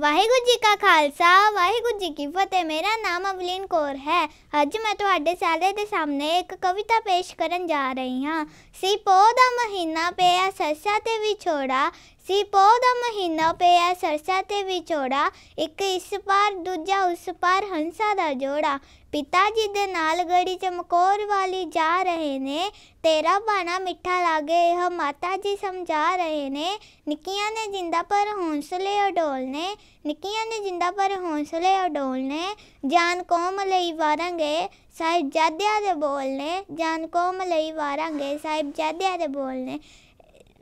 ਵਾਹਿਗੁਰੂ ਜੀ ਕਾ ਖਾਲਸਾ ਵਾਹਿਗੁਰੂ ਜੀ ਕੀ ਫਤਿਹ ਮੇਰਾ ਨਾਮ ਅਵਲੀਨ ਕੌਰ ਹੈ ਅੱਜ ਮੈਂ ਤੁਹਾਡੇ ਸਾਰਿਆਂ ਦੇ ਸਾਹਮਣੇ ਇੱਕ ਕਵਿਤਾ ਪੇਸ਼ ਕਰਨ ਜਾ ਰਹੀ ਹਾਂ ਸਿਪੋ ਦਾ ਮਹੀਨਾ ਪਿਆ ਸੱਸਾ ਤੇ ਵਿਛੋੜਾ ਸੀਪੋ ਦਾ ਮਹੀਨਾ ਪਿਆ ਸਰਸਾ ਤੇ ਵਿਛੋੜਾ ਇੱਕ ਇਸ ਪਾਰ ਦੂਜਾ ਉਸ ਪਾਰ ਹੰਸਾ ਦਾ ਜੋੜਾ ਪਿਤਾ ਜੀ ਦੇ ਨਾਲ ਗੜੀ ਚਮਕੌਰ ਵਾਲੀ ਜਾ ਰਹੇ ਨੇ ਤੇਰਾ ਬਾਣਾ ਮਿੱਠਾ ਲਾਗੇ ਇਹ ਮਾਤਾ ਜੀ ਸਮਝਾ ਰਹੇ ਨੇ ਨਿੱਕੀਆਂ ਨੇ ਜਿੰਦਾ ਪਰ ਹੌਂਸਲੇ ਅਡੋਲ ਨੇ ਨਿੱਕੀਆਂ ਨੇ ਜਿੰਦਾ ਪਰ ਹੌਂਸਲੇ ਅਡੋਲ ਨੇ ਜਾਨ ਕੌਮ ਲਈ ਵਾਰਾਂਗੇ ਸਾਹਿਬ ਜਾਦਿਆ ਦੇ ਬੋਲ ਨੇ ਜਾਨ ਕੌਮ ਲਈ ਵਾਰਾਂਗੇ ਸਾਹਿਬ ਜਾਦਿਆ ਦੇ ਬੋਲ ਨੇ